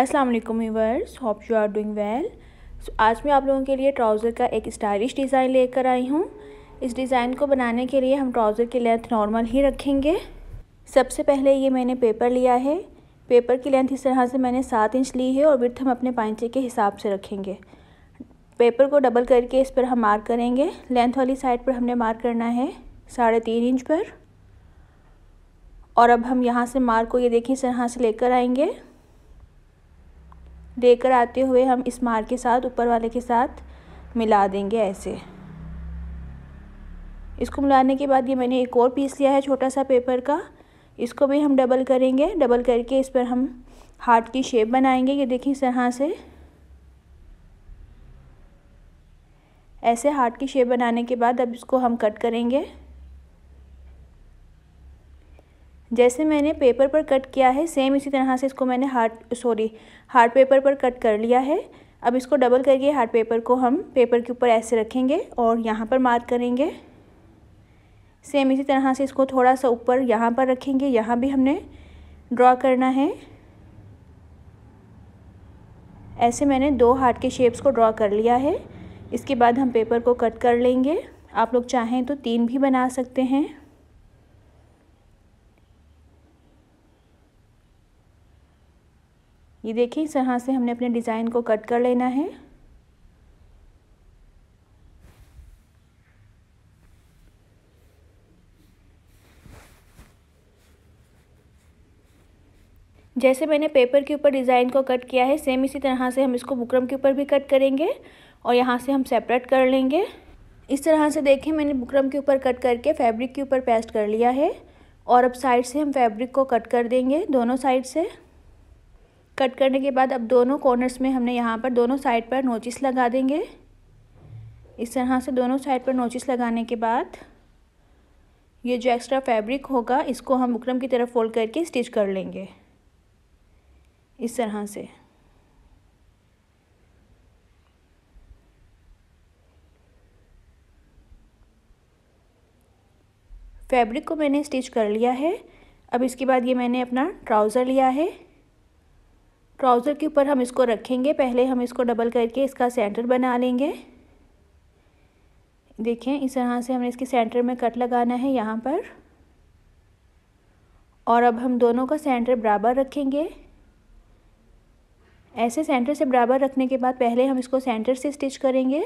अस्सलाम वालेकुम viewers hope you are doing well so आज मैं आप लोगों के लिए ट्राउज़र का एक स्टाइलिश डिज़ाइन लेकर आई हूँ इस डिज़ाइन को बनाने के लिए हम ट्राउज़र की लेंथ नॉर्मल ही रखेंगे सबसे पहले ये मैंने पेपर लिया है पेपर की लेंथ इस तरह से मैंने सात इंच ली है और विर्थ हम अपने पाइचे के हिसाब से रखेंगे पेपर को डबल करके इस पर हम मार्क करेंगे लेंथ वाली साइड पर हमने मार्क करना है साढ़े तीन इंच पर और अब हम यहाँ से मार्क को ये देखिए इस तरह से लेकर आएंगे लेकर आते हुए हम इस मार के साथ ऊपर वाले के साथ मिला देंगे ऐसे इसको मिलाने के बाद ये मैंने एक और पीस लिया है छोटा सा पेपर का इसको भी हम डबल करेंगे डबल करके इस पर हम हार्ट की शेप बनाएंगे ये देखिए इस तरह से ऐसे हार्ट की शेप बनाने के बाद अब इसको हम कट करेंगे जैसे मैंने पेपर पर कट किया है सेम इसी तरह से इसको मैंने हार्ड सॉरी हार्ड पेपर पर कट कर लिया है अब इसको डबल करके हार्ड पेपर को हम पेपर के ऊपर ऐसे रखेंगे और यहाँ पर मार्क करेंगे सेम इसी तरह से इसको थोड़ा सा ऊपर यहाँ पर रखेंगे यहाँ भी हमने ड्रॉ करना है ऐसे मैंने दो हार्ट के शेप्स को ड्रॉ कर लिया है इसके बाद हम पेपर को कट कर लेंगे आप लोग चाहें तो तीन भी बना सकते हैं ये देखिए इस तरह से हमने अपने डिज़ाइन को कट कर लेना है जैसे मैंने पेपर के ऊपर डिज़ाइन को कट किया है सेम इसी तरह से हम इसको बुकरम के ऊपर भी कट करेंगे और यहाँ से हम सेपरेट कर लेंगे इस तरह से देखें मैंने बुकरम के ऊपर कट करके फैब्रिक के ऊपर पेस्ट कर लिया है और अब साइड से हम फैब्रिक को कट कर देंगे दोनों साइड से कट करने के बाद अब दोनों कॉर्नर्स में हमने यहाँ पर दोनों साइड पर नोचिस लगा देंगे इस तरह से दोनों साइड पर नोचिस लगाने के बाद ये जो एक्स्ट्रा फैब्रिक होगा इसको हम बुकरम की तरफ फोल्ड करके स्टिच कर लेंगे इस तरह से फैब्रिक को मैंने स्टिच कर लिया है अब इसके बाद ये मैंने अपना ट्राउज़र लिया है ट्राउज़र के ऊपर हम इसको रखेंगे पहले हम इसको डबल करके इसका सेंटर बना लेंगे देखें इस तरह से हमें इसके सेंटर में कट लगाना है यहाँ पर और अब हम दोनों का सेंटर बराबर रखेंगे ऐसे सेंटर से बराबर रखने के बाद पहले हम इसको सेंटर से स्टिच करेंगे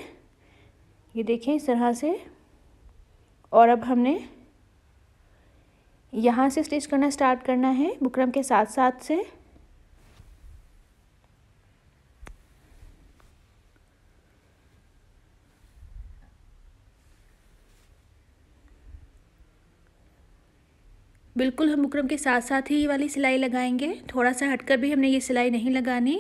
ये देखें इस तरह से और अब हमने यहाँ से स्टिच करना स्टार्ट करना है बुकरम के साथ साथ से बिल्कुल हम बुकरम के साथ साथ ही ये वाली सिलाई लगाएंगे थोड़ा सा हटकर भी हमने ये सिलाई नहीं लगानी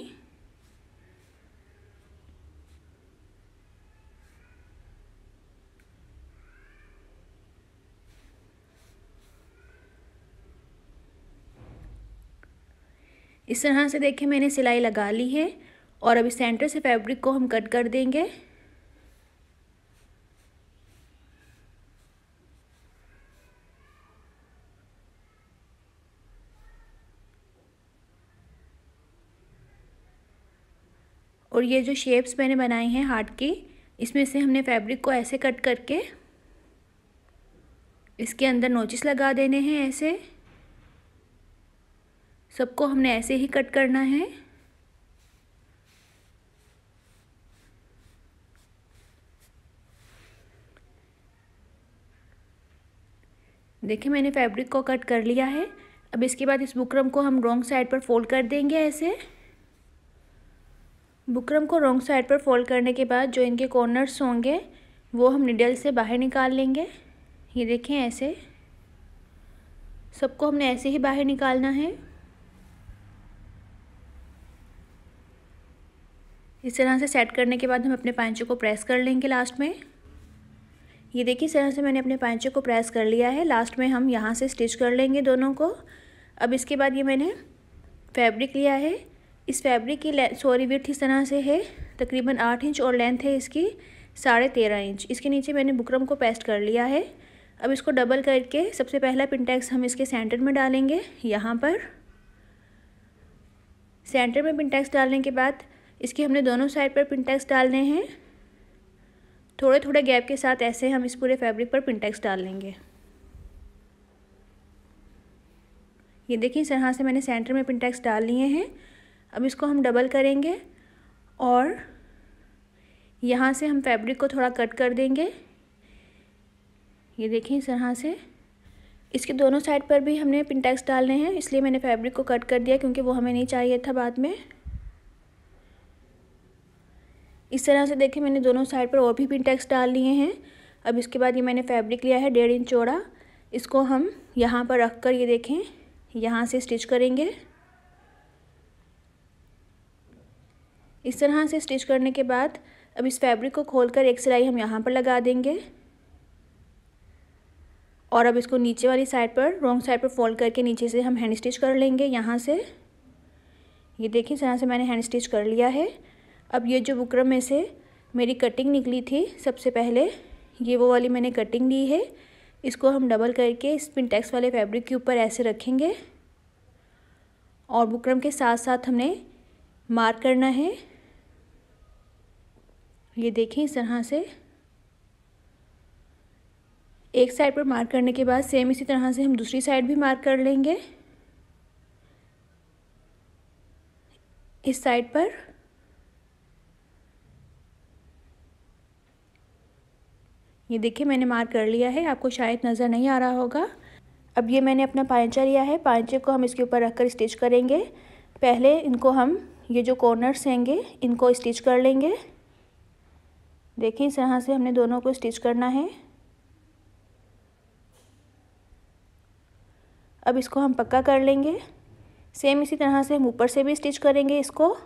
इस तरह से देखिए मैंने सिलाई लगा ली है और अभी सेंटर से फैब्रिक को हम कट कर देंगे और ये जो शेप्स मैंने बनाई हैं हार्ट के इसमें से हमने फैब्रिक को ऐसे कट करके इसके अंदर नोचिस लगा देने हैं ऐसे सबको हमने ऐसे ही कट करना है देखिए मैंने फैब्रिक को कट कर लिया है अब इसके बाद इस बुकरम को हम रॉन्ग साइड पर फोल्ड कर देंगे ऐसे बुकरम को रॉन्ग साइड पर फोल्ड करने के बाद जो इनके कॉर्नर्स होंगे वो हम निडल से बाहर निकाल लेंगे ये देखें ऐसे सबको हमने ऐसे ही बाहर निकालना है इस तरह से सेट करने के बाद हम अपने पैंचों को प्रेस कर लेंगे लास्ट में ये देखिए इस तरह से मैंने अपने पैंचों को प्रेस कर लिया है लास्ट में हम यहाँ से स्टिच कर लेंगे दोनों को अब इसके बाद ये मैंने फैब्रिक लिया है इस फैब्रिक की सॉरी विथ इस तरह से है तकरीबन आठ इंच और लेंथ है इसकी साढ़े तेरह इंच इसके नीचे मैंने बुकरम को पेस्ट कर लिया है अब इसको डबल करके सबसे पहला पिनटैक्स हम इसके सेंटर में डालेंगे यहाँ पर सेंटर में पिनटैक्स डालने के बाद इसके हमने दोनों साइड पर पिनटैक्स डालने हैं थोड़े थोड़े गैप के साथ ऐसे हम इस पूरे फैब्रिक पर पिनटैक्स डाल लेंगे ये देखिए इस तरह से मैंने सेंटर में पिनटैक्स डाल लिए हैं अब इसको हम डबल करेंगे और यहाँ से हम फैब्रिक को थोड़ा कट कर देंगे ये देखें इस तरह से इसके दोनों साइड पर भी हमने पिनटैक्स डालने हैं इसलिए मैंने फैब्रिक को कट कर दिया क्योंकि वो हमें नहीं चाहिए था बाद में इस तरह से देखें मैंने दोनों साइड पर और भी पिनटैक्स डाल लिए हैं अब इसके बाद ये मैंने फैब्रिक लिया है डेढ़ इंच चौड़ा इसको हम यहाँ पर रख कर ये देखें यहाँ से स्टिच करेंगे इस तरह से स्टिच करने के बाद अब इस फैब्रिक को खोलकर एक सिलाई हम यहाँ पर लगा देंगे और अब इसको नीचे वाली साइड पर रॉन्ग साइड पर फोल्ड करके नीचे से हम हैंड स्टिच कर लेंगे यहाँ से ये देखिए इस तरह से मैंने हैंड स्टिच कर लिया है अब ये जो बुकरम में से मेरी कटिंग निकली थी सबसे पहले ये वो वाली मैंने कटिंग ली है इसको हम डबल करके स्पिनटेक्स वाले फैब्रिक के ऊपर ऐसे रखेंगे और बुकरम के साथ साथ हमने मार्क करना है ये देखें इस तरह से एक साइड पर मार्क करने के बाद सेम इसी तरह से हम दूसरी साइड भी मार्क कर लेंगे इस साइड पर ये देखिए मैंने मार्क कर लिया है आपको शायद नज़र नहीं आ रहा होगा अब ये मैंने अपना पाइचा लिया है पाइचे को हम इसके ऊपर रखकर स्टिच करेंगे पहले इनको हम ये जो कॉर्नर्स हैंगे इनको स्टिच कर लेंगे देखिए इस तरह से हमने दोनों को स्टिच करना है अब इसको हम पक्का कर लेंगे सेम इसी तरह से हम ऊपर से भी स्टिच करेंगे इसको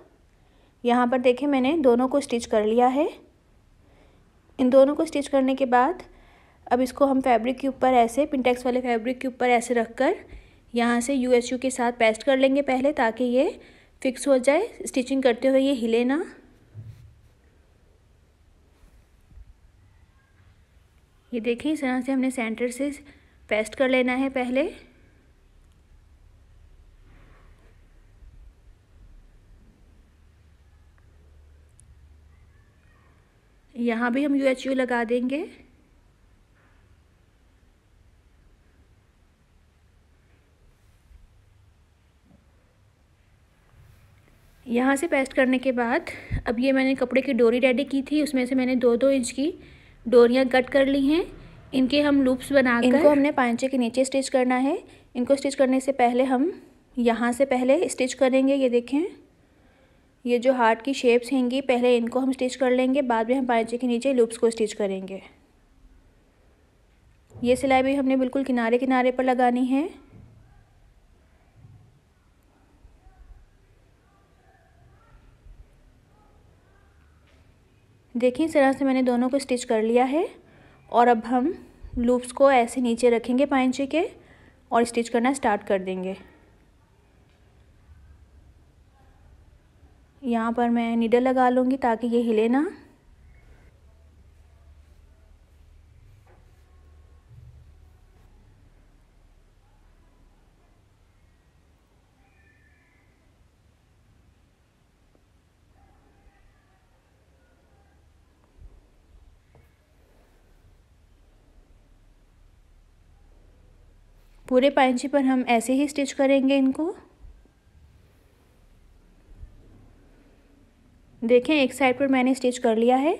यहाँ पर देखें मैंने दोनों को स्टिच कर लिया है इन दोनों को स्टिच करने के बाद अब इसको हम फैब्रिक के ऊपर ऐसे पिंटेक्स वाले फैब्रिक के ऊपर ऐसे रख कर यहाँ से यू के साथ पेस्ट कर लेंगे पहले ताकि ये फिक्स हो जाए स्टिचिंग करते हुए ये हिले ना ये देखें इस तरह से हमने सेंटर से पेस्ट कर लेना है पहले यहाँ भी हम यू एच यू लगा देंगे यहाँ से पेस्ट करने के बाद अब ये मैंने कपड़े की डोरी रेडी की थी उसमें से मैंने दो दो इंच की डोरियाँ कट कर ली हैं इनके हम लूप्स बना इनको हमने पाँचे के नीचे स्टिच करना है इनको स्टिच करने से पहले हम यहाँ से पहले स्टिच करेंगे ये देखें ये जो हार्ट की शेप्स हैंगी पहले इनको हम स्टिच कर लेंगे बाद में हम पाँचे के नीचे लूप्स को स्टिच करेंगे ये सिलाई भी हमने बिल्कुल किनारे किनारे पर लगानी है देखिए इस तरह से मैंने दोनों को स्टिच कर लिया है और अब हम लूप्स को ऐसे नीचे रखेंगे पाइंचे के और स्टिच करना स्टार्ट कर देंगे यहाँ पर मैं नीडल लगा लूँगी ताकि ये हिले ना पूरे पाइंची पर हम ऐसे ही स्टिच करेंगे इनको देखें एक साइड पर मैंने स्टिच कर लिया है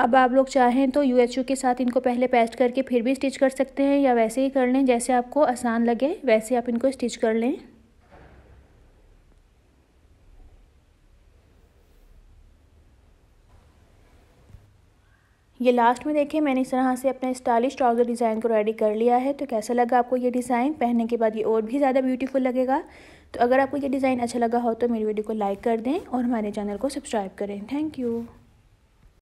अब आप लोग चाहें तो यू के साथ इनको पहले पेस्ट करके फिर भी स्टिच कर सकते हैं या वैसे ही कर लें जैसे आपको आसान लगे वैसे आप इनको स्टिच कर लें ये लास्ट में देखें मैंने इस तरह से अपने स्टाइलिश ट्राउज़र डिज़ाइन को रेडी कर लिया है तो कैसा लगा आपको ये डिज़ाइन पहनने के बाद ये और भी ज़्यादा ब्यूटीफुल लगेगा तो अगर आपको ये डिज़ाइन अच्छा लगा हो तो मेरी वीडियो को लाइक कर दें और हमारे चैनल को सब्सक्राइब करें थैंक यू